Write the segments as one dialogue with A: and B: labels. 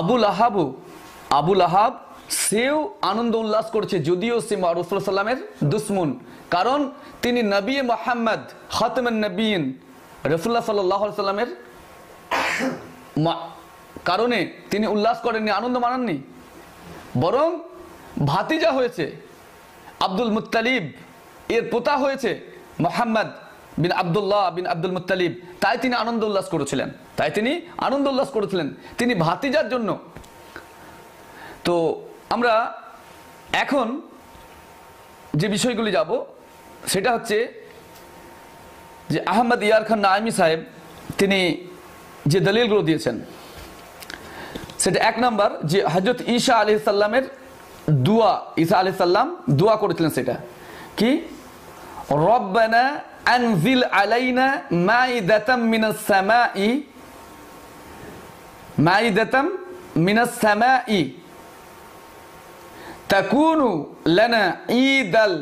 A: আবুল আহাবু আবুল আহাব সেও আনন্দ উল্লাস করছে যদিও সে রসুল সাল্লামের দুশ্মন কারণ তিনি নবী মোহাম্মদ হতমান নবীন রসুল্লাহ সাল্লাহ সাল্লামের কারণে তিনি উল্লাস করেননি আনন্দ মানাননি বরং ভাতিজা হয়েছে আব্দুল মুতালিব এর পোতা হয়েছে মোহাম্মদ বিন আবদুল্লাহ বিন আব্দুল মুতালিব তাই তিনি আনন্দ উল্লাস করেছিলেন তাই তিনি আনন্দ উল্লাস করেছিলেন তিনি ভাতিজার জন্য তো আমরা এখন যে বিষয়গুলি যাব সেটা হচ্ছে যে আহমদ ইয়ার খান নাইমি সাহেব তিনি যে দলিলগুলো দিয়েছেন সেটা এক নম্বর যে হজরত ঈশা আলি সাল্লামের দুয়া ঈশা আলি সাল্লাম দোয়া করেছিলেন সেটা কি রব্বানা আনজিল আলাইনা মাই দাতাম মিনাস সামাই মাই দাতাম মিনাস সামাই তাকুনু লানা ঈদাল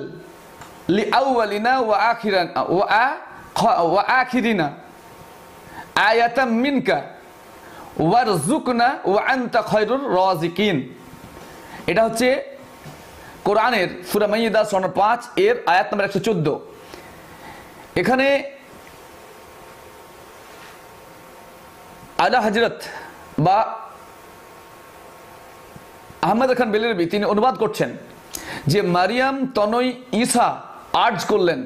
A: লিআউওয়ালিনা ওয়া আখিরান ওয়া ওয়া আখিরিনা আয়াতাম মিনকা ওয়ারজুকনা ওয়া আনতা খায়রুর রাজিকিন এটা হচ্ছে কোরআনের সুরা মাইয়িদা সন পাঁচ এর আয়াত নম্বর একশো চোদ্দো এখানে আলা হাজরত বা আহমেদ খান বেলেরবি তিনি অনুবাদ করছেন যে মারিয়াম তনয় ইসা আর্জ করলেন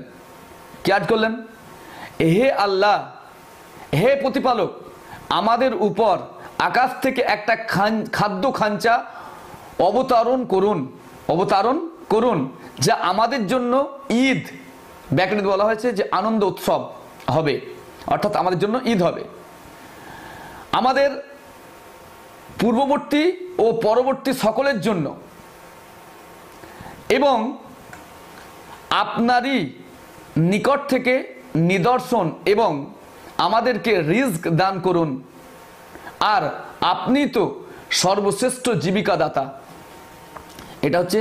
A: কি আর্জ করলেন হে আল্লাহ হে প্রতিপালক আমাদের উপর আকাশ থেকে একটা খান খাদ্য খাঞ্চা অবতারণ করুন অবতারণ করুন যা আমাদের জন্য ঈদ ব্যাকরিত বলা হয়েছে যে আনন্দ উৎসব হবে অর্থাৎ আমাদের জন্য ঈদ হবে আমাদের পূর্ববর্তী ও পরবর্তী সকলের জন্য এবং আপনারই নিকট থেকে নিদর্শন এবং আমাদেরকে রিস্ক দান করুন আর আপনি তো সর্বশ্রেষ্ঠ জীবিকাদাতা এটা হচ্ছে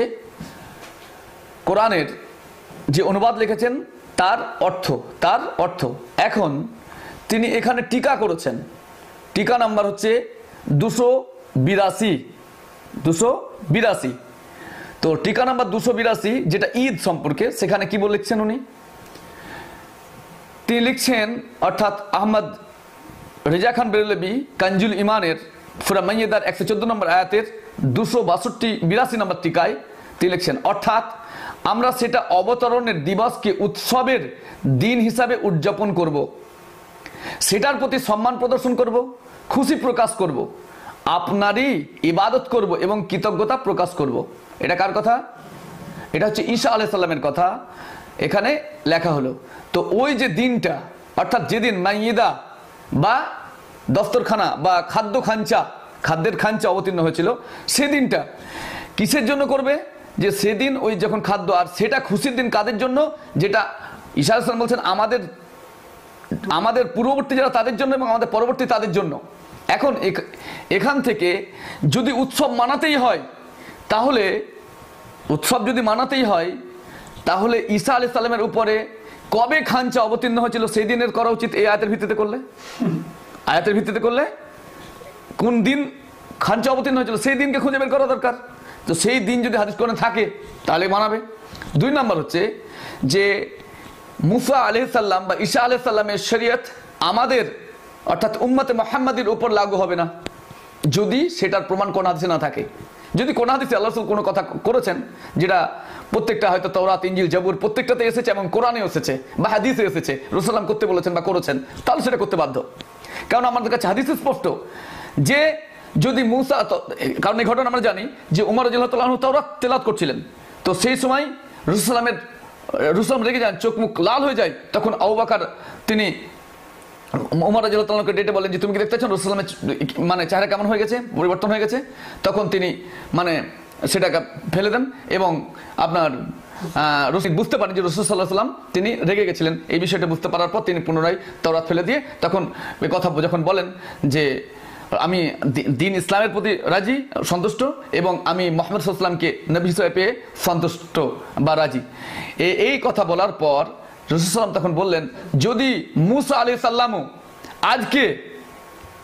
A: কোরআনের যে অনুবাদ লিখেছেন তার অর্থ তার অর্থ এখন তিনি এখানে টিকা করেছেন টিকা নাম্বার হচ্ছে দুশো বিরাশি দুশো বিরাশি তো টিকা নাম্বার দুশো বিরাশি যেটা ঈদ সম্পর্কে সেখানে কি বলে লিখছেন উনি তিনি লিখছেন অর্থাৎ আহমদ রেজা খান বেরেলবি কাঞ্জুল ইমানের ফুরা মাইয়েদার একশো চোদ্দ নম্বর আয়াতের দুশো বাষট্টি বিরাশি নম্বর টিকায় তিনি লিখছেন অর্থাৎ আমরা সেটা অবতরণের দিবসকে উৎসবের দিন হিসাবে উদযাপন করব। সেটার প্রতি সম্মান প্রদর্শন করব খুশি প্রকাশ করব। আপনারই ইবাদত করব এবং কৃতজ্ঞতা প্রকাশ করব। এটা কার কথা এটা হচ্ছে ঈশা আলাইসাল্লামের কথা এখানে লেখা হলো তো ওই যে দিনটা অর্থাৎ যেদিন মাইয়েদা বা দফতরখানা বা খাদ্য খাঞ্চা খাদ্যের খাঞ্চা অবতীর্ণ হয়েছিল সেদিনটা কিসের জন্য করবে যে সেদিন ওই যখন খাদ্য আর সেটা খুশির দিন কাদের জন্য যেটা ঈশা হাসান বলছেন আমাদের আমাদের পূর্ববর্তী যারা তাদের জন্য এবং আমাদের পরবর্তী তাদের জন্য এখন এখান থেকে যদি উৎসব মানাতেই হয় তাহলে উৎসব যদি মানাতেই হয় তাহলে ঈশা আলি সালামের উপরে কবে খাঞ্চা অবতীর্ণ হয়েছিল সেই দিনের করা উচিত এই আয়াতের ভিত্তিতে করলে আয়াতের ভিত্তিতে করলে কোন দিন খাঞ্চা অবতীর্ণ হয়েছিল সেই দিনকে খুঁজে বের করা দরকার তো সেই দিন যদি হাদিস কোরআনে থাকে তাহলে মানাবে দুই নাম্বার হচ্ছে যে মুসা আলহ সাল্লাম বা ঈশা আলহ সাল্লামের শরীয়ত আমাদের অর্থাৎ উম্মতে মোহাম্মদের উপর লাগু হবে না যদি সেটার প্রমাণ কোন হাদিসে না থাকে যদি কোন হাদিসে আল্লাহ রসুল কোনো কথা করেছেন যেটা প্রত্যেকটা হয়তো তওরাত ইঞ্জিল জাবুর প্রত্যেকটাতে এসেছে এবং কোরআনে এসেছে বা হাদিসে এসেছে রসুল্লাম করতে বলেছেন বা করেছেন তাহলে সেটা করতে বাধ্য কারণ আমাদের কাছে হাদিস স্পষ্ট যে যদি মুসা কারণ এই ঘটনা আমরা জানি যে উমর রাজিল্লাহ তাওরাত তেলাত করছিলেন তো সেই সময় রুসালামের রুসলাম রেগে যান চোখ মুখ লাল হয়ে যায় তখন আউবাকার তিনি উমর রাজিল্লাহকে ডেটে বলেন যে তুমি কি দেখতে চান রুসালামের মানে চেহারা কেমন হয়ে গেছে পরিবর্তন হয়ে গেছে তখন তিনি মানে সেটাকে ফেলে দেন এবং আপনার রসিদ বুঝতে পারেন যে রসুল সাল্লাহ সাল্লাম তিনি রেগে গেছিলেন এই বিষয়টা বুঝতে পারার পর তিনি পুনরায় তরাত ফেলে দিয়ে তখন কথা যখন বলেন যে আমি দিন ইসলামের প্রতি রাজি সন্তুষ্ট এবং আমি মোহাম্মদ সাল্লামকে নবী হিসেবে পেয়ে সন্তুষ্ট বা রাজি এই কথা বলার পর রসুলাম তখন বললেন যদি মুসা আলি সাল্লামও আজকে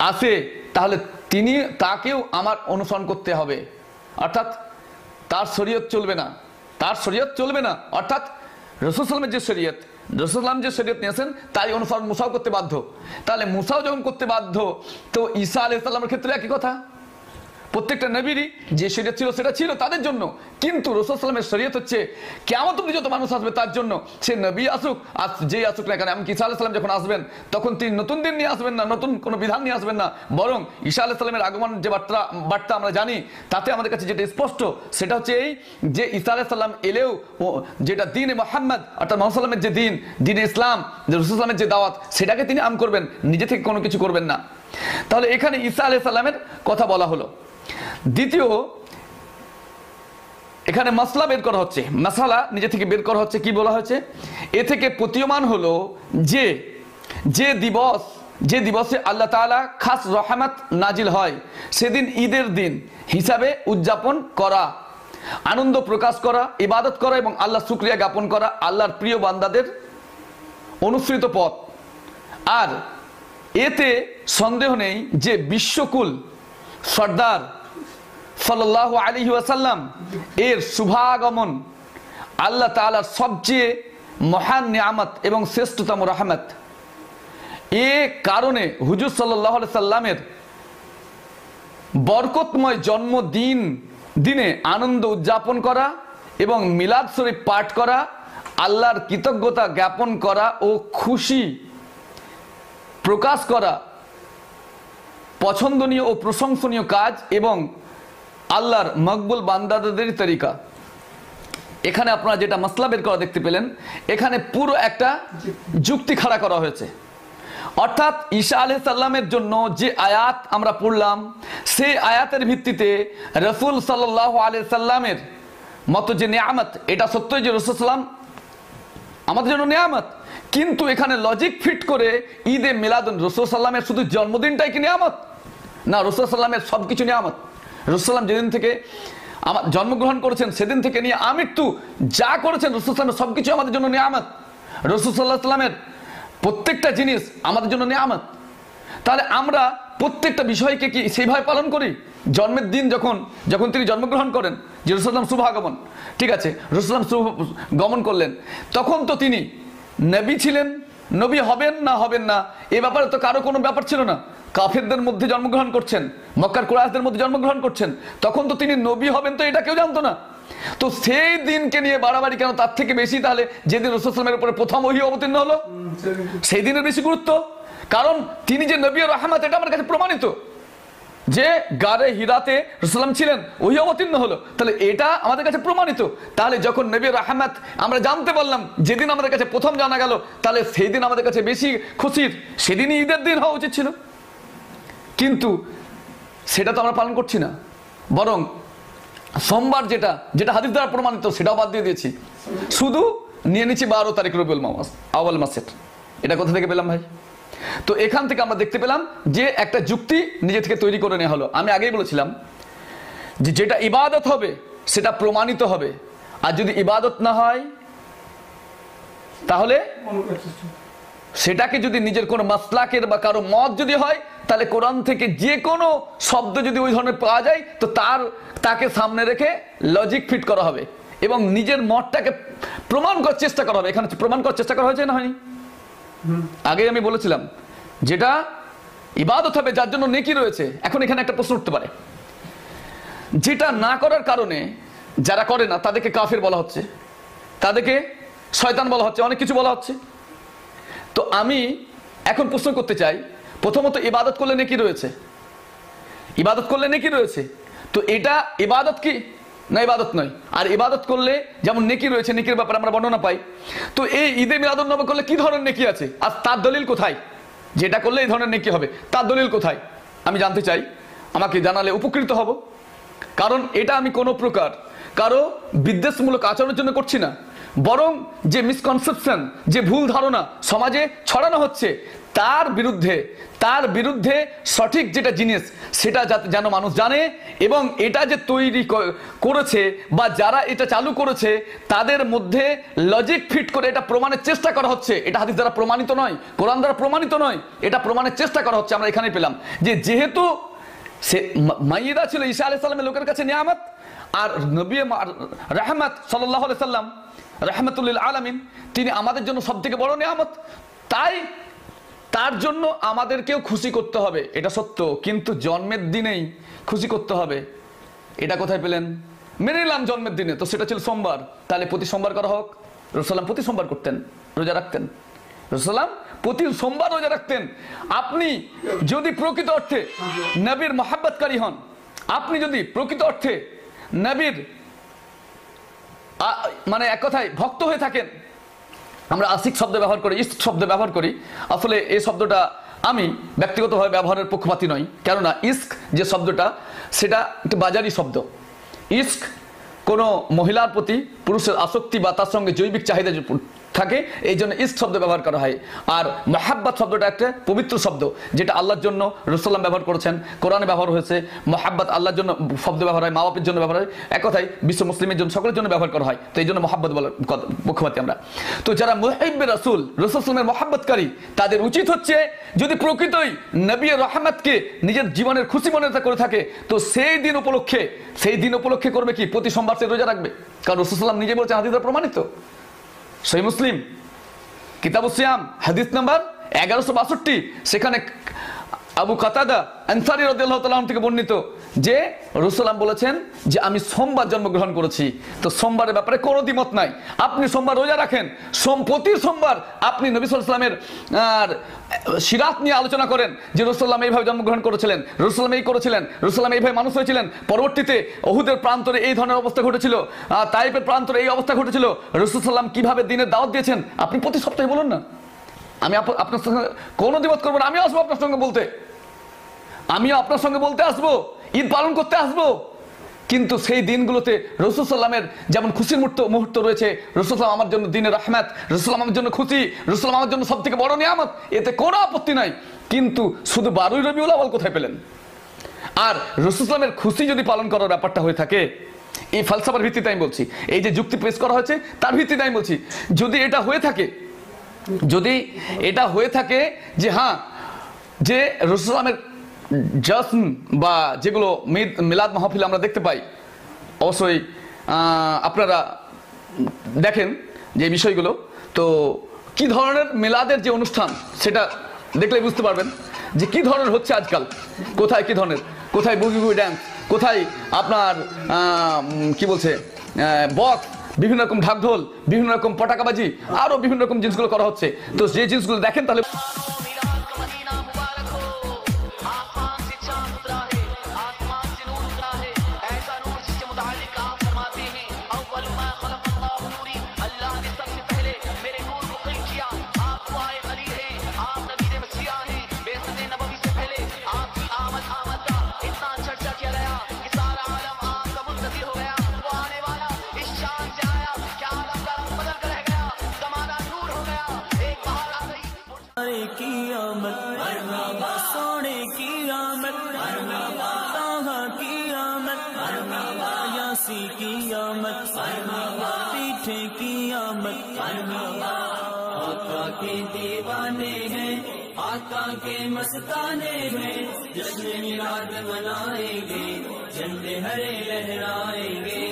A: আসে তাহলে তিনি তাকেও আমার অনুসরণ করতে হবে অর্থাৎ তার শরীয়ত চলবে না তার শরীয়ত চলবে না অর্থাৎ রসুলামের যে শরীয়ত রসুলাম যে শরীয়ত নিয়েছেন তাই অনুসরণ মুসাও করতে বাধ্য তাহলে মুসাও যখন করতে বাধ্য তো ঈসা আলাইসাল্লামের ক্ষেত্রে একই কথা প্রত্যেকটা নবীরই যে শরীয়ত ছিল সেটা ছিল তাদের জন্য কিন্তু রসুল সাল্লামের শরীয়ত হচ্ছে কেমন তুমি যত মানুষ আসবে তার জন্য সে নবী আসুক আর যেই আসুক না কেন এমনকি ঈসা আলাইসালাম যখন আসবেন তখন তিনি নতুন দিন নিয়ে আসবেন না নতুন কোনো বিধান নিয়ে আসবেন না বরং ঈসা আলাইসালামের আগমন যে বার্তা বার্তা আমরা জানি তাতে আমাদের কাছে যেটা স্পষ্ট সেটা হচ্ছে এই যে ঈসা আলাইসাল্লাম এলেও যেটা দিন মোহাম্মদ অর্থাৎ মোহাম্মদ যে দিন দিন ইসলাম যে রসুলামের যে দাওয়াত সেটাকে তিনি আম করবেন নিজে থেকে কোনো কিছু করবেন না তাহলে এখানে ঈসা আলাহিসাল্লামের কথা বলা হলো দ্বিতীয় এখানে মশলা বের করা হচ্ছে মশালা নিজে থেকে বের করা হচ্ছে কি বলা হয়েছে এ থেকে প্রতীয়মান হলো যে যে দিবস যে দিবসে আল্লাহ তালা খাস রহমাত নাজিল হয় সেদিন ঈদের দিন হিসাবে উদযাপন করা আনন্দ প্রকাশ করা ইবাদত করা এবং আল্লাহ শুক্রিয়া জ্ঞাপন করা আল্লাহর প্রিয় বান্দাদের অনুসৃত পথ আর এতে সন্দেহ নেই যে বিশ্বকুল সর্দার সাল্লাহ আলী ওয়াসাল্লাম এর শুভাগমন আল্লাহ তালার সবচেয়ে মহান নিয়ামত এবং শ্রেষ্ঠতম রহমত এ কারণে হুজুর সাল্লাহ সাল্লামের বরকতময় জন্মদিন দিনে আনন্দ উদযাপন করা এবং মিলাদ শরীফ পাঠ করা আল্লাহর কৃতজ্ঞতা জ্ঞাপন করা ও খুশি প্রকাশ করা পছন্দনীয় ও প্রশংসনীয় কাজ এবং আল্লাহর মকবুল বান্দাদাদের তরিকা এখানে আপনারা যেটা মশলা বের করা দেখতে পেলেন এখানে পুরো একটা যুক্তি খাড়া করা হয়েছে অর্থাৎ ঈশা আলহ সাল্লামের জন্য যে আয়াত আমরা পড়লাম সেই আয়াতের ভিত্তিতে রসুল সাল্লাহ আলহ সাল্লামের মতো যে নিয়ামত এটা সত্যই যে সাল্লাম আমাদের জন্য নিয়ামত কিন্তু এখানে লজিক ফিট করে ঈদে মিলাদুন রসুল সাল্লামের শুধু জন্মদিনটাই কি নিয়ামত না রসুল সাল্লামের সব কিছু নিয়ামত রসুলাম যেদিন থেকে আমার জন্মগ্রহণ করেছেন সেদিন থেকে নিয়ে আমৃত্যু যা করেছেন রসুলামের সব কিছু আমাদের জন্য নিয়ামত রসুল্লাহ সাল্লামের প্রত্যেকটা জিনিস আমাদের জন্য নিয়ামত তাহলে আমরা প্রত্যেকটা বিষয়কে কি সেইভাবে পালন করি জন্মের দিন যখন যখন তিনি জন্মগ্রহণ করেন যে রসুলাম শুভাগমন ঠিক আছে রসুলাম শুভ গমন করলেন তখন তো তিনি নবী ছিলেন নবী হবেন না হবেন না এ ব্যাপারে তো কারো কোনো ব্যাপার ছিল না কাফেরদের মধ্যে জন্মগ্রহণ করছেন মক্কার কুরাইশদের মধ্যে জন্মগ্রহণ করছেন তখন তো তিনি নবী হবেন তো এটা কেউ জানতো না তো সেই দিনকে নিয়ে বাড়াবাড়ি কেন তার থেকে বেশি তাহলে যেদিন রসুলের উপরে প্রথম ওহি অবতীর্ণ হলো সেই দিনের বেশি গুরুত্ব কারণ তিনি যে নবী রহমাত এটা আমার কাছে প্রমাণিত যে গারে হিরাতে রসুলাম ছিলেন ওই অবতীর্ণ হলো তাহলে এটা আমাদের কাছে প্রমাণিত তাহলে যখন নবীর আহমেদ আমরা জানতে পারলাম যেদিন আমাদের কাছে প্রথম জানা গেল তাহলে সেই দিন আমাদের কাছে বেশি খুশির সেদিনই ঈদের দিন হওয়া উচিত ছিল কিন্তু সেটা তো আমরা পালন করছি না বরং সোমবার যেটা যেটা হাদিফ দ্বারা প্রমাণিত সেটাও বাদ দিয়ে দিয়েছি শুধু নিয়ে নিচ্ছি বারো তারিখ রবিউল মাস আওয়াল মাসের এটা কোথা থেকে পেলাম ভাই তো এখান থেকে আমরা দেখতে পেলাম যে একটা যুক্তি নিজে থেকে তৈরি করে নেওয়া হলো আমি আগেই বলেছিলাম যে যেটা ইবাদত হবে সেটা প্রমাণিত হবে আর যদি ইবাদত না হয় তাহলে সেটাকে যদি নিজের কোনো মাসলাকের বা কারো মত যদি হয় তাহলে কোরআন থেকে যে কোনো শব্দ যদি ওই ধরনের পাওয়া যায় তো তার তাকে সামনে রেখে লজিক ফিট করা হবে এবং নিজের মতটাকে প্রমাণ করার চেষ্টা করা হবে এখানে প্রমাণ করার চেষ্টা করা হয়েছে না হয়নি আগে আমি বলেছিলাম যেটা ইবাদত হবে যার জন্য নেকি রয়েছে এখন এখানে একটা প্রশ্ন উঠতে পারে যেটা না করার কারণে যারা করে না তাদেরকে কাফের বলা হচ্ছে তাদেরকে শয়তান বলা হচ্ছে অনেক কিছু বলা হচ্ছে তো আমি এখন প্রশ্ন করতে চাই প্রথমত ইবাদত করলে নেকি রয়েছে ইবাদত করলে নেকি রয়েছে তো এটা ইবাদত কি না ইবাদত নয় আর ইবাদত করলে যেমন নেকি রয়েছে নেকির ব্যাপারে আমরা বর্ণনা পাই তো এই ঈদে মিলাদুল নবী করলে কি ধরনের নেকি আছে আর তার দলিল কোথায় যেটা করলে এই ধরনের নেকি হবে তার দলিল কোথায় আমি জানতে চাই আমাকে জানালে উপকৃত হব কারণ এটা আমি কোনো প্রকার কারো বিদ্বেষমূলক আচরণের জন্য করছি না বরং যে মিসকনসেপশন যে ভুল ধারণা সমাজে ছড়ানো হচ্ছে তার বিরুদ্ধে তার বিরুদ্ধে সঠিক যেটা জিনিস সেটা যাতে যেন মানুষ জানে এবং এটা যে তৈরি করেছে বা যারা এটা চালু করেছে তাদের মধ্যে লজিক ফিট করে এটা প্রমাণের চেষ্টা করা হচ্ছে এটা হাদিস দ্বারা প্রমাণিত নয় কোরআন দ্বারা প্রমাণিত নয় এটা প্রমাণের চেষ্টা করা হচ্ছে আমরা এখানে পেলাম যে যেহেতু সে মাইয়েদা ছিল ঈশা আলি সাল্লামের লোকের কাছে নিয়ামত আর নবী রাহমাত সাল্লাহ সাল্লাম রহমতুল্লিল আলমিন তিনি আমাদের জন্য সব থেকে বড় নিয়ামত তাই তার জন্য আমাদেরকেও খুশি করতে হবে এটা সত্য কিন্তু জন্মের দিনেই খুশি করতে হবে এটা কোথায় পেলেন মেনে নিলাম জন্মের দিনে তো সেটা ছিল সোমবার তাহলে প্রতি সোমবার করা হোক রসালাম প্রতি সোমবার করতেন রোজা রাখতেন রসালাম প্রতি সোমবার রোজা রাখতেন আপনি যদি প্রকৃত অর্থে নবীর মহাব্বতকারী হন আপনি যদি প্রকৃত অর্থে নবীর মানে এক কথায় ভক্ত হয়ে থাকেন আমরা আসিক শব্দ ব্যবহার করি ইস্ত শব্দ ব্যবহার করি আসলে এই শব্দটা আমি ব্যক্তিগতভাবে ব্যবহারের পক্ষপাতি নই কেননা ইস্ক যে শব্দটা সেটা একটি বাজারি শব্দ ইস্ক কোনো মহিলার প্রতি পুরুষের আসক্তি বা তার সঙ্গে জৈবিক চাহিদা থাকে এই জন্য ইস শব্দ ব্যবহার করা হয় আর মহাব্বাত শব্দটা একটা পবিত্র শব্দ যেটা আল্লাহর জন্য রসুল্লাম ব্যবহার করেছেন কোরআনে ব্যবহার হয়েছে মহাব্বাত আল্লাহর জন্য শব্দ ব্যবহার হয় মা বাপের জন্য ব্যবহার হয় এক কথায় বিশ্ব মুসলিমের জন্য সকলের জন্য ব্যবহার করা হয় তো এই জন্য মহাব্বত বলার পক্ষপাতি আমরা তো যারা মুহিব্বে রসুল রসুলের মহাব্বতকারী তাদের উচিত হচ্ছে যদি প্রকৃতই নবী রহমতকে নিজের জীবনের খুশি মনে করে থাকে তো সেই দিন উপলক্ষে সেই দিন উপলক্ষে করবে কি প্রতি সোমবার সে রোজা রাখবে কারণ রসুলাম নিজে বলছে হাদিদার প্রমাণিত সহি মুসলিম কিতাবুসিয়াম হাদিস নাম্বার এগারোশো বাষট্টি সেখানে আবু কাতাদা আনসারি রদুল্লাহ তালাম থেকে বর্ণিত যে রসুলাম বলেছেন যে আমি সোমবার জন্মগ্রহণ করেছি তো সোমবারের ব্যাপারে কোনো দ্বিমত নাই আপনি সোমবার রোজা রাখেন প্রতি সোমবার আপনি নবী সালামের আর সিরাত নিয়ে আলোচনা করেন যে রসুল্লাম এইভাবে জন্মগ্রহণ করেছিলেন রসুল্লাম এই করেছিলেন রসুল্লাম এইভাবে মানুষ হয়েছিলেন পরবর্তীতে অহুদের প্রান্তরে এই ধরনের অবস্থা ঘটেছিল তাইপের প্রান্তরে এই অবস্থা ঘটেছিল রসুল সাল্লাম কীভাবে দিনের দাওয়াত দিয়েছেন আপনি প্রতি সপ্তাহে বলুন না আমি আপনার সঙ্গে কোনো দ্বিমত করবো না আমি আসবো আপনার সঙ্গে বলতে আমিও আপনার সঙ্গে বলতে আসবো ঈদ পালন করতে আসবো কিন্তু সেই দিনগুলোতে সাল্লামের যেমন খুশির মুহূর্ত মুহূর্ত রয়েছে রসুলাম আমার জন্য দিনের রহমাত রসুল আমার জন্য খুশি রসুল আমার জন্য সব থেকে বড় নিয়ামত এতে কোনো আপত্তি নাই কিন্তু শুধু বারোই রবি উলাবল কোথায় পেলেন আর রসুলামের খুশি যদি পালন করার ব্যাপারটা হয়ে থাকে এই ফালসাফার ভিত্তিতে আমি বলছি এই যে যুক্তি পেশ করা হয়েছে তার ভিত্তিতে আমি বলছি যদি এটা হয়ে থাকে যদি এটা হয়ে থাকে যে হ্যাঁ যে রসুলামের জসম বা যেগুলো মিলাদ মাহফিল আমরা দেখতে পাই অবশ্যই আপনারা দেখেন যে বিষয়গুলো তো কি ধরনের মেলাদের যে অনুষ্ঠান সেটা দেখলে বুঝতে পারবেন যে কি ধরনের হচ্ছে আজকাল কোথায় কি ধরনের কোথায় বুগি বুগি ড্যান্স কোথায় আপনার কি বলছে বক বিভিন্ন রকম ঢাকঢোল বিভিন্ন রকম পটাকাবাজি আরও বিভিন্ন রকম জিনিসগুলো করা হচ্ছে তো যে জিনিসগুলো দেখেন তাহলে آقا کے مستانے میں جشن میلاد منائیں گے جھنڈے ہرے لہرائیں گے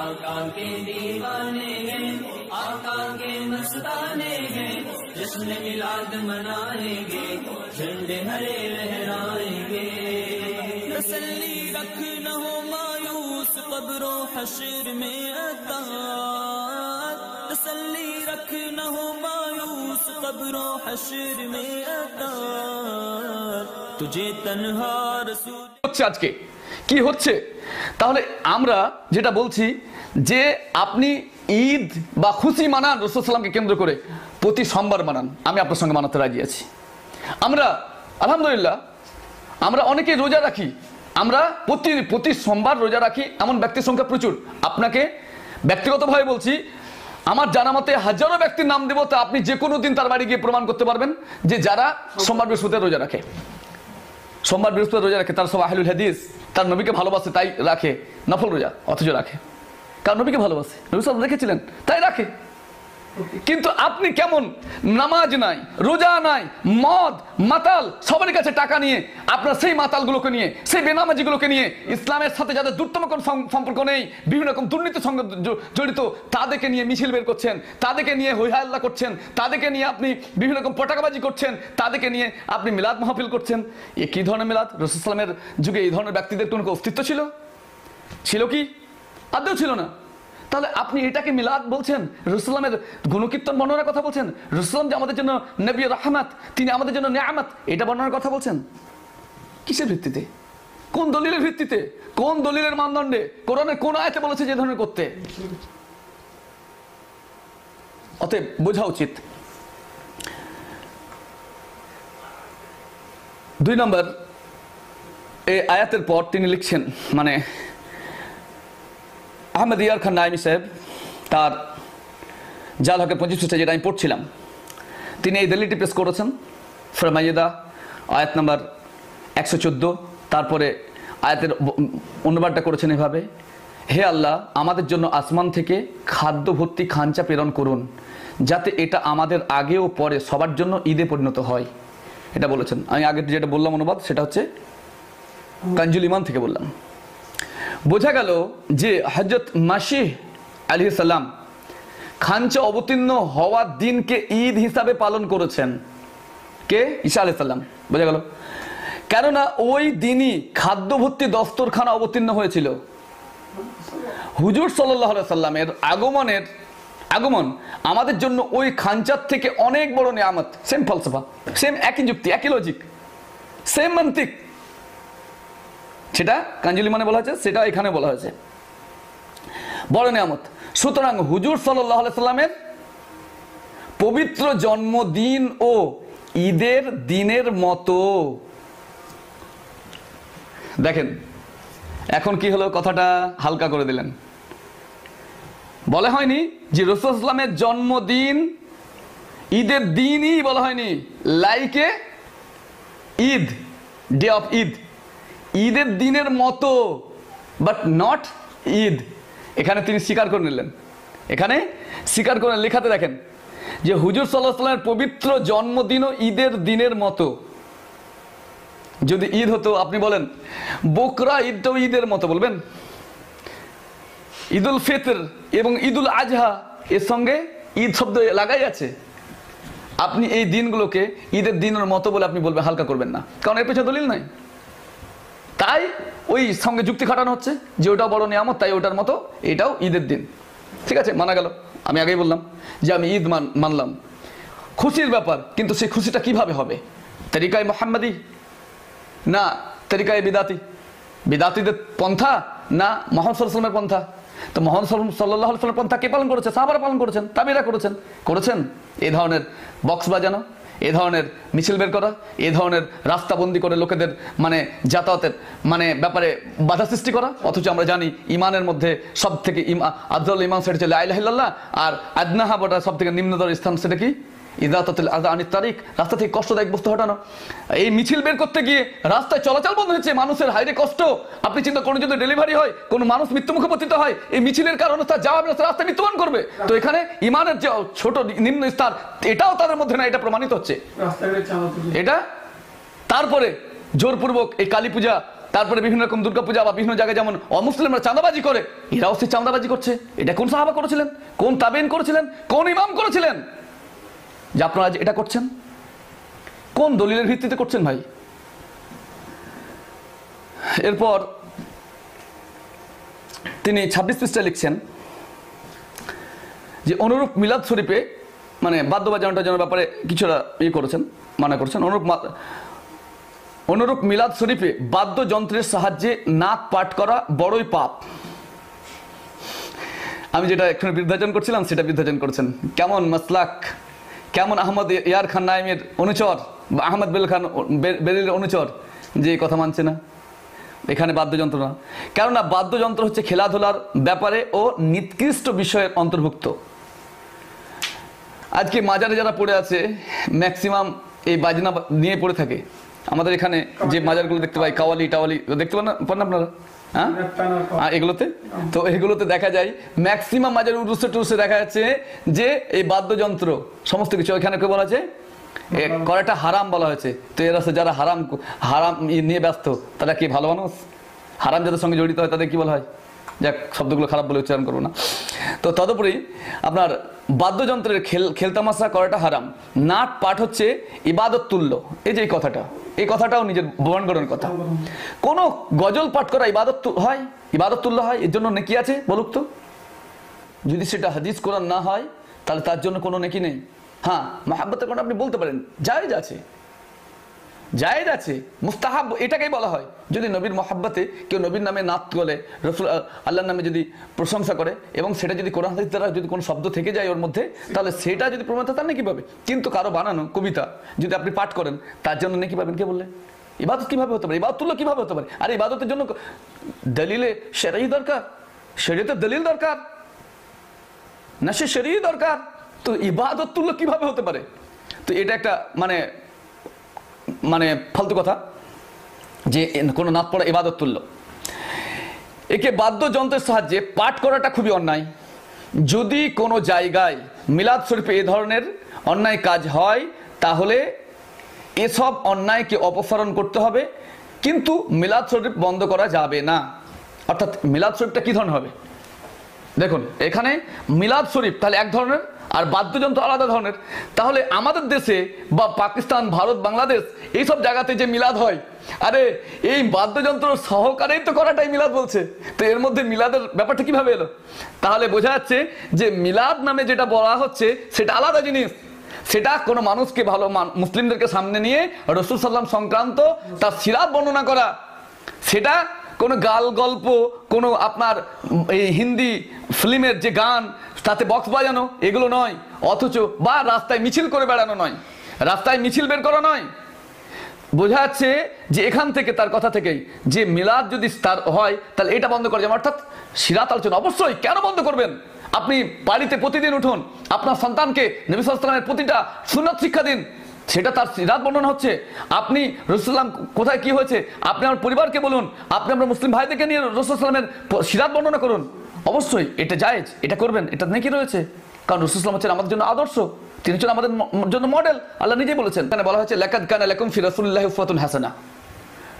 A: آقا کے دیوانے میں آقا کے مستانے میں جشن میلاد منائیں گے جھنڈے ہرے لہرائیں گے تسلی رکھ نہ ہو مایوس قبروں حشر میں হচ্ছে আজকে কি হচ্ছে তাহলে আমরা যেটা বলছি যে আপনি ঈদ বা খুশি মানান রসুল সাল্লামকে কেন্দ্র করে প্রতি সোমবার মানান আমি আপনার সঙ্গে মানাতে রাজি আছি আমরা আলহামদুলিল্লাহ আমরা অনেকে রোজা রাখি আমরা প্রতি প্রতি সোমবার রোজা রাখি এমন ব্যক্তির সংখ্যা প্রচুর আপনাকে ব্যক্তিগতভাবে বলছি আমার জানা মতে হাজারো ব্যক্তির নাম দেবো তা আপনি যে কোনো দিন তার বাড়ি গিয়ে প্রমাণ করতে পারবেন যে যারা সোমবার বৃহস্পতি রোজা রাখে সোমবার বৃহস্পতি রোজা রাখে তার সব আহলুল হাদিস তার নবীকে ভালোবাসে তাই রাখে নফল রোজা অথচ রাখে কার নবীকে ভালোবাসে নবী সাহেব দেখেছিলেন তাই রাখে কিন্তু আপনি কেমন নামাজ নাই রোজা নাই মদ মাতাল সবার কাছে টাকা নিয়ে আপনার সেই মাতালগুলোকে নিয়ে সেই বেনামাজিগুলোকে নিয়ে ইসলামের সাথে যাদের দূরতম কোনো সম্পর্ক নেই বিভিন্ন রকম দুর্নীতির সঙ্গে জড়িত তাদেরকে নিয়ে মিছিল বের করছেন তাদেরকে নিয়ে হৈহাল্লা করছেন তাদেরকে নিয়ে আপনি বিভিন্ন রকম পটাকাবাজি করছেন তাদেরকে নিয়ে আপনি মিলাদ মাহফিল করছেন এ কী ধরনের মিলাদ রসুল ইসলামের যুগে এই ধরনের ব্যক্তিদের কোনো অস্তিত্ব ছিল ছিল কি আদৌ ছিল না তাহলে আপনি এটাকে মিলাদ বলছেন রুসলামের গুণকীর্তন বর্ণনার কথা বলছেন রুসলাম যে আমাদের জন্য নবী রহমাত তিনি আমাদের জন্য নেয়ামাত এটা বর্ণনার কথা বলছেন কিসের ভিত্তিতে কোন দলিলের ভিত্তিতে কোন দলিলের মানদণ্ডে কোরআনে কোন আয়তে বলেছে যে ধরনের করতে অতএব বোঝা উচিত দুই নম্বর এ আয়াতের পর তিনি লিখছেন মানে আহমেদ ইয়ার খান নাইমি সাহেব তার জাল হকের পঁচিশ পৃষ্ঠা যেটা আমি পড়ছিলাম তিনি এই দিল্লিটি প্রেস করেছেন ফরমাইদা আয়াত নাম্বার একশো চোদ্দো তারপরে আয়াতের অনুবাদটা করেছেন এভাবে হে আল্লাহ আমাদের জন্য আসমান থেকে খাদ্য ভর্তি খাঞ্চা প্রেরণ করুন যাতে এটা আমাদের আগে ও পরে সবার জন্য ঈদে পরিণত হয় এটা বলেছেন আমি আগে যেটা বললাম অনুবাদ সেটা হচ্ছে কাঞ্জুল ইমান থেকে বললাম বোঝা গেল যে হজরত মাসিহ আলী সাল্লাম খানচা অবতীর্ণ হওয়ার দিনকে ঈদ হিসাবে পালন করেছেন কে ঈশা আলি সাল্লাম বোঝা গেল কেননা ওই দিনই খাদ্যভর্তি দস্তরখানা অবতীর্ণ হয়েছিল হুজুর সাল্লাহ সাল্লামের আগমনের আগমন আমাদের জন্য ওই খাঞ্চার থেকে অনেক বড় নিয়ামত সেম ফলসফা সেম একই যুক্তি একই লজিক সেম মান্তিক সেটা কাঞ্জলি মানে বলা হয়েছে সেটা এখানে বলা হয়েছে বড় নিয়ামত সুতরাং হুজুর সাল্লাহ সাল্লামের পবিত্র জন্মদিন ও ঈদের দিনের মতো দেখেন এখন কি হলো কথাটা হালকা করে দিলেন বলা হয়নি যে রসুল ইসলামের জন্মদিন ঈদের দিনই বলা হয়নি লাইকে ঈদ ডে অফ ঈদ ঈদের দিনের মতো বাট নট ঈদ এখানে তিনি স্বীকার করে নিলেন এখানে স্বীকার করে লেখাতে দেখেন যে হুজুর সাল্লাহ সাল্লামের পবিত্র জন্মদিনও ঈদের দিনের মতো যদি ঈদ হতো আপনি বলেন বোকরা ঈদটাও ঈদের মতো বলবেন ঈদুল ফিতর এবং ঈদুল আজহা এর সঙ্গে ঈদ শব্দ লাগাই আছে আপনি এই দিনগুলোকে ঈদের দিনের মতো বলে আপনি বলবেন হালকা করবেন না কারণ এর পেছনে দলিল নাই তাই ওই সঙ্গে যুক্তি খাটানো হচ্ছে যে ওটা বড় নিয়ামত তাই ওটার মতো এটাও ঈদের দিন ঠিক আছে মানা গেল আমি আগেই বললাম যে আমি ঈদ মান মানলাম খুশির ব্যাপার কিন্তু সেই খুশিটা কিভাবে হবে তেরিকায় মোহাম্মদি না তেরিকায় বিদাতি বিদাতিদের পন্থা না মহান সাল্লামের পন্থা তো মোহাম্মদ সাল্লাহ সাল্লামের পন্থা কে পালন করেছে সাহাবারা পালন করেছেন তাবিরা করেছেন করেছেন এ ধরনের বক্স বাজানো এ ধরনের মিছিল বের করা এ ধরনের রাস্তাবন্দি করে লোকেদের মানে যাতায়াতের মানে ব্যাপারে বাধা সৃষ্টি করা অথচ আমরা জানি ইমানের মধ্যে সব থেকে ইমা আদুল ইমান সেটা চলে আইলাহিল্লাহ আর আদনাহাবটা সব থেকে নিম্নতর স্থান সেটা কি ইদাতাতুল আদা আনিত তারিখ রাস্তা থেকে কষ্ট কষ্টদায়ক বস্তু হটানো এই মিছিল বের করতে গিয়ে রাস্তায় চলাচল বন্ধ হচ্ছে মানুষের হাইরে কষ্ট আপনি চিন্তা কোনো যদি ডেলিভারি হয় কোনো মানুষ মৃত্যুমুখে পতিত হয় এই মিছিলের কারণে তার যাওয়া রাস্তায় মৃত্যুবান করবে তো এখানে ইমানের যে ছোট নিম্ন স্তর এটাও তাদের মধ্যে না এটা প্রমাণিত হচ্ছে এটা তারপরে জোরপূর্বক এই কালী পূজা তারপরে বিভিন্ন রকম দুর্গাপূজা বা বিভিন্ন জায়গায় যেমন অমুসলিমরা চাঁদাবাজি করে এরাও সেই চাঁদাবাজি করছে এটা কোন সাহাবা করেছিলেন কোন তাবেন করেছিলেন কোন ইমাম করেছিলেন যে আপনারা এটা করছেন কোন দলিলের ভিত্তিতে করছেন ভাই এরপর তিনি ছাব্বিশ পৃষ্ঠায় লিখছেন যে অনুরূপ মিলাদ শরীফে মানে বাদ্য বাজানোটা জানার ব্যাপারে কিছুটা ইয়ে করেছেন মানা করছেন অনুরূপ অনুরূপ মিলাদ শরীফে বাদ্যযন্ত্রের সাহায্যে নাক পাঠ করা বড়ই পাপ আমি যেটা এখানে বৃদ্ধাচন করছিলাম সেটা বৃদ্ধাচন করছেন কেমন মাসলাক কেমন আহমদ ইয়ার খান নাইমের অনুচর বা আহমদ বেল খান বেলের অনুচর যে কথা মানছে না এখানে বাদ্যযন্ত্র না কেননা বাদ্যযন্ত্র হচ্ছে খেলাধুলার ব্যাপারে ও নিকৃষ্ট বিষয়ের অন্তর্ভুক্ত আজকে মাজারে যারা পড়ে আছে ম্যাক্সিমাম এই বাজনা নিয়ে পড়ে থাকে আমাদের এখানে যে মাজারগুলো দেখতে পাই কাওয়ালি টাওয়ালি দেখতে পান না পান আপনারা হ্যাঁ এগুলোতে তো এগুলোতে দেখা যায় ম্যাক্সিমাম মাজার উরুসে টুরুসে দেখা যাচ্ছে যে এই বাদ্যযন্ত্র সমস্ত কিছু ওইখানে কে বলা আছে করাটা হারাম বলা হয়েছে তো এরা যারা হারাম হারাম নিয়ে ব্যস্ত তারা কি ভালো মানুষ হারাম যাদের সঙ্গে জড়িত হয় তাদের কি বলা হয় যাক শব্দগুলো খারাপ বলে উচ্চারণ করবো না তো তদুপরি আপনার বাদ্যযন্ত্রের খেল খেলতামাশা করাটা হারাম নাট পাঠ হচ্ছে ইবাদত তুল্য এই যে এই কথাটা এই কথাটাও নিজের করার কথা কোনো গজল পাঠ করা ইবাদত হয় ইবাদত তুল্য হয় এর জন্য নেকি আছে বলুক তো যদি সেটা হাদিস কোরআন না হয় তাহলে তার জন্য কোনো নেকি নেই হ্যাঁ মাহাব্বতের কোনো আপনি বলতে পারেন যাই আছে জায়দ আছে মুস্তাহাব এটাকেই বলা হয় যদি নবীর মহাব্বাতে কেউ নবীর নামে নাত গলে রসুল আল্লাহর নামে যদি প্রশংসা করে এবং সেটা যদি কোরআন হাদিস দ্বারা যদি কোনো শব্দ থেকে যায় ওর মধ্যে তাহলে সেটা যদি প্রমাণ তার নাকি পাবে কিন্তু কারো বানানো কবিতা যদি আপনি পাঠ করেন তার জন্য নাকি পাবেন কে বললে ইবাদত কীভাবে হতে পারে তুললে কীভাবে হতে পারে আর ইবাদতের জন্য দলিলে সেরাই দরকার তো দলিল দরকার না সে সেরিই দরকার তো ইবাদত তুললে কীভাবে হতে পারে তো এটা একটা মানে মানে ফালতু কথা যে কোনো নাথ পড়া এবাদত তুল্য একে বাদ্যযন্ত্রের সাহায্যে পাঠ করাটা খুবই অন্যায় যদি কোনো জায়গায় মিলাদ শরীফে এ ধরনের অন্যায় কাজ হয় তাহলে এসব অন্যায়কে অপসারণ করতে হবে কিন্তু মিলাদ শরীফ বন্ধ করা যাবে না অর্থাৎ মিলাদ শরীফটা কী ধরনের হবে দেখুন এখানে মিলাদ শরীফ তাহলে এক ধরনের আর বাদ্যযন্ত্র আলাদা ধরনের তাহলে আমাদের দেশে বা পাকিস্তান ভারত বাংলাদেশ এইসব জায়গাতে যে মিলাদ হয় আরে এই বাদ্যযন্ত্র সহকারেই তো করাটাই মিলাদ বলছে তো এর মধ্যে মিলাদের ব্যাপারটা কিভাবে এলো তাহলে বোঝা যাচ্ছে যে মিলাদ নামে যেটা বলা হচ্ছে সেটা আলাদা জিনিস সেটা কোনো মানুষকে ভালো মুসলিমদেরকে সামনে নিয়ে রসুল সাল্লাম সংক্রান্ত তার সিরাপ বর্ণনা করা সেটা কোনো গাল গল্প কোনো আপনার এই হিন্দি ফিল্মের যে গান তাতে বক্স বাজানো এগুলো নয় অথচ বা রাস্তায় মিছিল করে বেড়ানো নয় রাস্তায় মিছিল বের করা নয় বোঝা যাচ্ছে যে এখান থেকে তার কথা থেকেই যে মিলাদ যদি তার হয় তাহলে এটা বন্ধ করা যাবে অর্থাৎ সিরাত আলোচনা অবশ্যই কেন বন্ধ করবেন আপনি বাড়িতে প্রতিদিন উঠুন আপনার সন্তানকে নবিসামের প্রতিটা সুন্নত শিক্ষা দিন সেটা তার সিরাত বর্ণনা হচ্ছে আপনি রসুলাম কোথায় কি হয়েছে আপনি আমার পরিবারকে বলুন আপনি আপনার মুসলিম ভাইদেরকে নিয়ে রসুলামের সিরাত বর্ণনা করুন অবশ্যই এটা জায়েজ এটা করবেন এটা নাকি রয়েছে কারণ রসুলাম হচ্ছেন আমাদের জন্য আদর্শ তিনি হচ্ছেন আমাদের জন্য মডেল আল্লাহ নিজেই বলেছেন কেন বলা হয়েছে লেখাত কানা লেখম ফি রাসূলিল্লাহ উসওয়াতুন হাসানা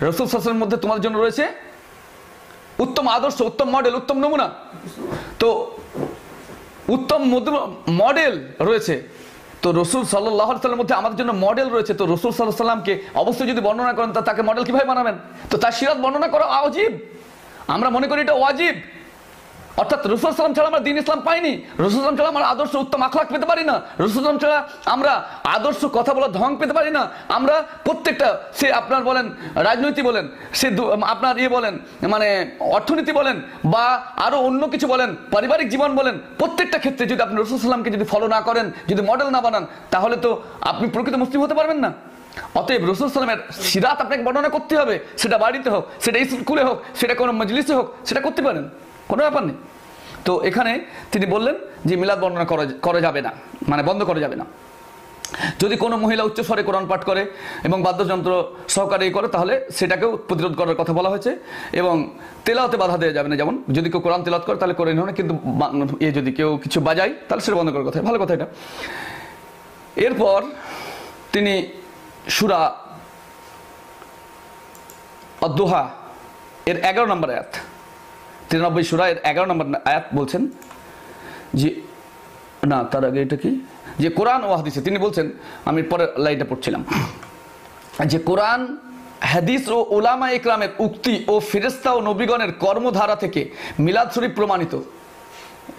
A: রসুল হাসানের মধ্যে তোমাদের জন্য রয়েছে উত্তম আদর্শ উত্তম মডেল উত্তম নমুনা তো উত্তম মডেল রয়েছে তো রসুল সাল্লাহ সাল্লামের মধ্যে আমাদের জন্য মডেল রয়েছে তো রসুল সাল্লাহ সাল্লামকে অবশ্যই যদি বর্ণনা করেন তা তাকে মডেল কীভাবে বানাবেন তো তার সিরাত বর্ণনা করা অজীব আমরা মনে করি এটা অজীব অর্থাৎ রসুল সালাম ছাড়া আমরা দিন ইসলাম পাইনি রসুল সালাম ছাড়া আমরা আদর্শ উত্তম আখলাখ পেতে পারি না রসুল সালাম ছাড়া আমরা আদর্শ কথা বলা ঢং পেতে পারি না আমরা প্রত্যেকটা সে আপনার বলেন রাজনীতি বলেন সে আপনার ইয়ে বলেন মানে অর্থনীতি বলেন বা আরও অন্য কিছু বলেন পারিবারিক জীবন বলেন প্রত্যেকটা ক্ষেত্রে যদি আপনি রসুল সাল্লামকে যদি ফলো না করেন যদি মডেল না বানান তাহলে তো আপনি প্রকৃত মুসলিম হতে পারবেন না অতএব রসুল সালামের সিরাত আপনাকে বর্ণনা করতে হবে সেটা বাড়িতে হোক সেটা স্কুলে হোক সেটা কোনো মজলিসে হোক সেটা করতে পারেন কোনো ব্যাপার নেই তো এখানে তিনি বললেন যে মিলাদ বর্ণনা করা করা যাবে না মানে বন্ধ করা যাবে না যদি কোনো মহিলা উচ্চ স্বরে কোরআন পাঠ করে এবং বাদ্যযন্ত্র সহকারে করে তাহলে সেটাকেও প্রতিরোধ করার কথা বলা হয়েছে এবং তেলাওতে বাধা দেওয়া যাবে না যেমন যদি কেউ কোরআন তেলাত করে তাহলে করে নেওয়া কিন্তু এ যদি কেউ কিছু বাজায় তাহলে সেটা বন্ধ করার কথা ভালো কথা এটা এরপর তিনি সুরা দোহা এর এগারো নম্বর এক তিরানব্বই সুরা এর এগারো নম্বর আয়াত বলছেন যে না তার আগে এটা কি যে কোরআন ও হাদিসে তিনি বলছেন আমি পরের লাইনটা পড়ছিলাম যে কোরআন হাদিস ও ওলামা ইকরামের উক্তি ও ফেরেস্তা ও নবীগণের কর্মধারা থেকে মিলাদ শরীফ প্রমাণিত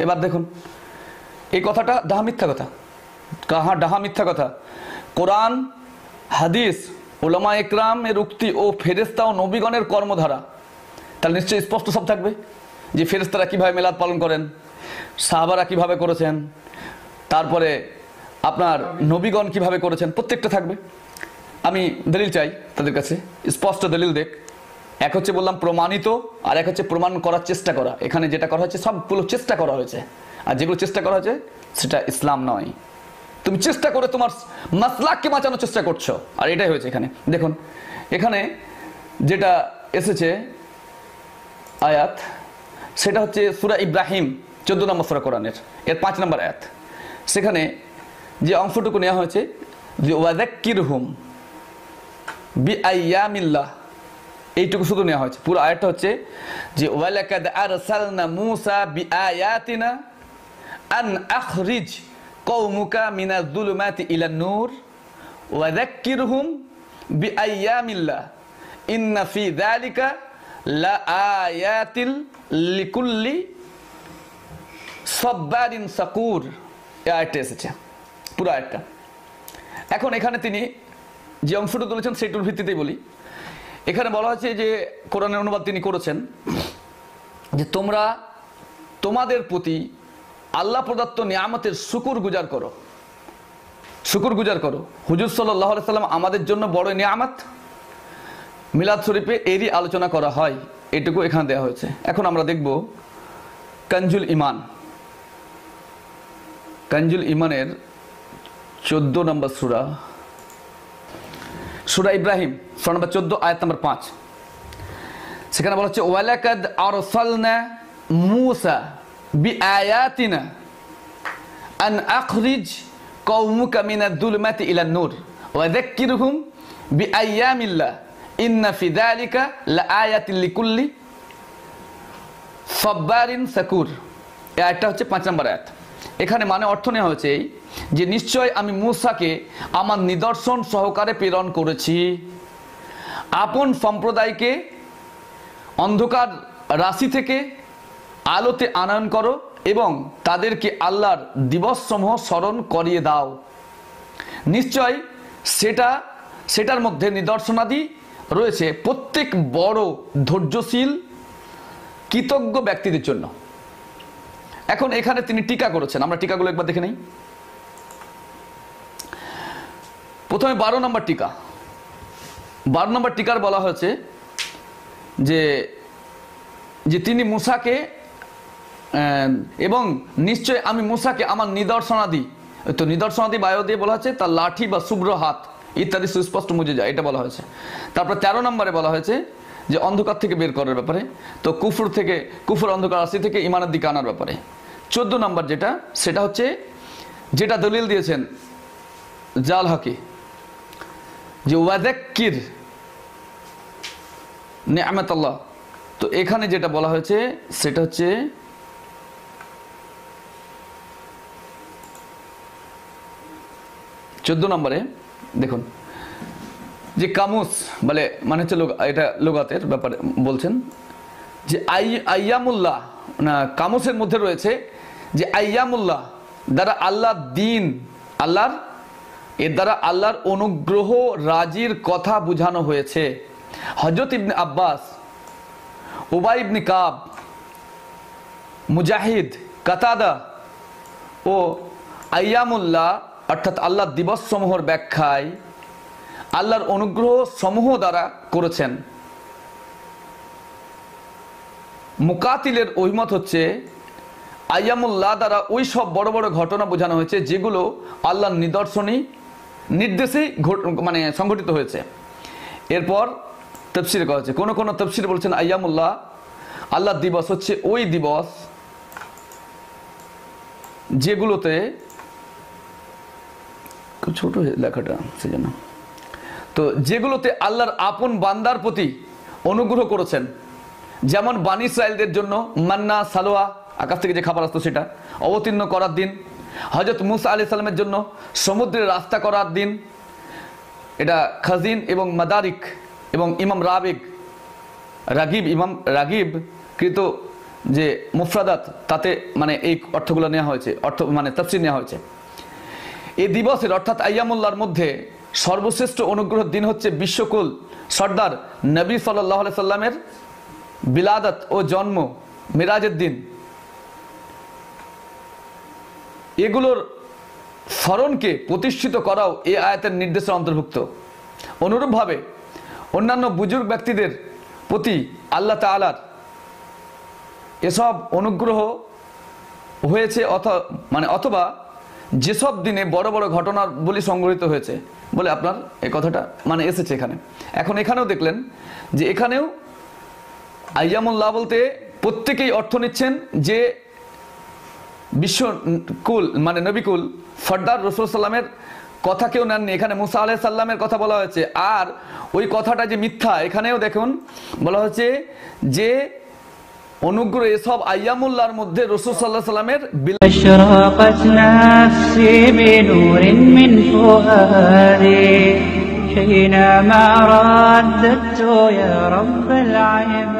A: এবার দেখুন এই কথাটা ডাহা মিথ্যা কথা কাহা ডাহা মিথ্যা কথা কোরআন হাদিস ওলামা ইকরামের উক্তি ও ফেরেস্তা ও নবীগণের কর্মধারা তাহলে নিশ্চয়ই স্পষ্ট সব থাকবে যে ফেরেস্তারা কীভাবে মেলাদ পালন করেন সাহাবারা কিভাবে করেছেন তারপরে আপনার নবীগণ কিভাবে করেছেন প্রত্যেকটা থাকবে আমি দলিল চাই তাদের কাছে স্পষ্ট দলিল দেখ এক হচ্ছে বললাম প্রমাণিত আর এক হচ্ছে প্রমাণ করার চেষ্টা করা এখানে যেটা করা হয়েছে সবগুলো চেষ্টা করা হয়েছে আর যেগুলো চেষ্টা করা হয়েছে সেটা ইসলাম নয় তুমি চেষ্টা করে তোমার মাসলাককে বাঁচানোর চেষ্টা করছো আর এটাই হয়েছে এখানে দেখুন এখানে যেটা এসেছে আয়াত সেটা হচ্ছে সুরা ইব্রাহিম চোদ্দ নম্বর সুরা কোরআনের এর পাঁচ নম্বর আয়াত সেখানে যে অংশটুকু নেওয়া হয়েছে যে ওয়াজাক্কির হুম বি আইয়ামিল্লা এইটুকু শুধু নেওয়া হয়েছে পুরো আয়াতটা হচ্ছে যে ওয়ালাকাদ আরসালনা মুসা বি আয়াতিনা আন আখরিজ কওমুকা মিনা যুলুমাতি ইলা নূর হুম বি আইয়ামিল্লা ইন্না ফি যালিকা লা আয়াতিল লিকুল্লি এ এসেছে পুরো আয়টা এখন এখানে তিনি যে অংশটা তুলেছেন সেটুর ভিত্তিতেই বলি এখানে বলা হয়েছে যে কোরআনের অনুবাদ তিনি করেছেন যে তোমরা তোমাদের প্রতি আল্লাহ প্রদত্ত নিয়ামতের শুকুর গুজার করো শুকুর গুজার করো হুজুর সাল্লাহ সাল্লাম আমাদের জন্য বড় নিয়ামত মিলাদ শরীফে এরই আলোচনা করা হয় এটুকু এখানে দেওয়া হয়েছে এখন আমরা দেখব কঞ্জুল ইমান কঞ্জুল ইমানের চোদ্দ নম্বর সুরা সুরা ইব্রাহিম সুরা নম্বর চোদ্দ আয়াত নম্বর পাঁচ সেখানে বলা হচ্ছে ওয়ালাকাদ আরসালনা মুসা বি আয়াতিনা আন আখরিজ কৌমুকা মিনাদ দুলমাতি ইলা নূর ওয়াদাক্কিরহুম বি আইয়ামিল্লাহ ইন্না ফিদালিকা আয়াতিল্লিকুল্লি সব্বারিন সাকুর এই আয়াতটা হচ্ছে পাঁচ নম্বর আয়াত এখানে মানে অর্থ নেওয়া হয়েছে এই যে নিশ্চয় আমি মূসাকে আমার নিদর্শন সহকারে প্রেরণ করেছি আপন সম্প্রদায়কে অন্ধকার রাশি থেকে আলোতে আনয়ন করো এবং তাদেরকে আল্লাহর দিবসসমূহ স্মরণ করিয়ে দাও নিশ্চয় সেটা সেটার মধ্যে নিদর্শনাদি রয়েছে প্রত্যেক বড় ধৈর্যশীল কৃতজ্ঞ ব্যক্তিদের জন্য এখন এখানে তিনি টিকা করেছেন আমরা টিকাগুলো একবার দেখে নেই প্রথমে বারো নম্বর টিকা বারো নম্বর টিকার বলা হয়েছে যে যে তিনি মুসাকে এবং নিশ্চয় আমি মুসাকে আমার নিদর্শনাদি তো নিদর্শনাদি বায়ু দিয়ে বলা হচ্ছে তার লাঠি বা শুভ্র হাত ইত্যাদি সুস্পষ্ট মুজে যায় এটা বলা হয়েছে তারপর তেরো নম্বরে বলা হয়েছে যে অন্ধকার থেকে বের করার ব্যাপারে তো কুফুর থেকে কুফুর অন্ধকার আসি থেকে ইমানের দিকে আনার ব্যাপারে চোদ্দ নম্বর যেটা সেটা হচ্ছে যেটা দলিল দিয়েছেন জাল হকি যে ওয়াদাক্কির নেয়ামতাল্লাহ তো এখানে যেটা বলা হয়েছে সেটা হচ্ছে চোদ্দ নম্বরে দেখুন যে কামুস বলে মানে হচ্ছে এটা লোগাতের ব্যাপারে বলছেন যে আই আয়ামুল্লাহ কামুসের মধ্যে রয়েছে যে আয়ামুল্লাহ দ্বারা আল্লাহ দিন আল্লাহর এর দ্বারা আল্লাহর অনুগ্রহ রাজির কথা বুঝানো হয়েছে হজরত ইবনে আব্বাস উবাই ইবনে কাব মুজাহিদ কাতাদা ও আয়ামুল্লাহ অর্থাৎ আল্লাহ দিবস সমূহর ব্যাখ্যায় আল্লাহর অনুগ্রহ সমূহ দ্বারা করেছেন মুকাতিলের অভিমত হচ্ছে আয়ামুল্লাহ দ্বারা ওই সব বড় বড় ঘটনা বোঝানো হয়েছে যেগুলো আল্লাহর নিদর্শনী নির্দেশেই মানে সংঘটিত হয়েছে এরপর তফসির করা হয়েছে কোনো কোনো তফসির বলছেন আয়ামুল্লাহ আল্লাহ দিবস হচ্ছে ওই দিবস যেগুলোতে খুব ছোট লেখাটা সেজন্য তো যেগুলোতে আল্লাহর আপন বান্দার প্রতি অনুগ্রহ করেছেন যেমন বানি ইসরায়েলদের জন্য মান্না সালোয়া আকাশ থেকে যে খাবার আসতো সেটা অবতীর্ণ করার দিন হজরত মুসা আলি সালামের জন্য সমুদ্রের রাস্তা করার দিন এটা খাজিন এবং মাদারিক এবং ইমাম রাবেগ রাগিব ইমাম রাগিব কৃত যে মুফরাদাত তাতে মানে এই অর্থগুলো নেওয়া হয়েছে অর্থ মানে তফসিল নেওয়া হয়েছে এ দিবসের অর্থাৎ আয়ামুল্লার মধ্যে সর্বশ্রেষ্ঠ অনুগ্রহ দিন হচ্ছে বিশ্বকুল সর্দার নবী সাল্লাহ সাল্লামের বিলাদত ও জন্ম মিরাজের দিন এগুলোর স্মরণকে প্রতিষ্ঠিত করাও এ আয়াতের নির্দেশের অন্তর্ভুক্ত অনুরূপভাবে অন্যান্য বুজুর্গ ব্যক্তিদের প্রতি আল্লাহ তালার এসব অনুগ্রহ হয়েছে অথ মানে অথবা যেসব দিনে বড় বড় বলি সংঘটিত হয়েছে বলে আপনার এ কথাটা মানে এসেছে এখানে এখন এখানেও দেখলেন যে এখানেও আইয়ামুল্লাহ বলতে প্রত্যেকেই অর্থ নিচ্ছেন যে বিশ্বকুল মানে নবিকুল ফর্দার রসুল সাল্লামের কথা কেউ নেননি এখানে মুসা আলাহ সাল্লামের কথা বলা হয়েছে আর ওই কথাটা যে মিথ্যা এখানেও দেখুন বলা হচ্ছে যে অনুগ্রহ এসব আয়ামুল্লাহর মধ্যে রসুল সাল্লাহ সাল্লামের أشرقت نفسي بنور من فؤادي حينما رددت يا رب العباد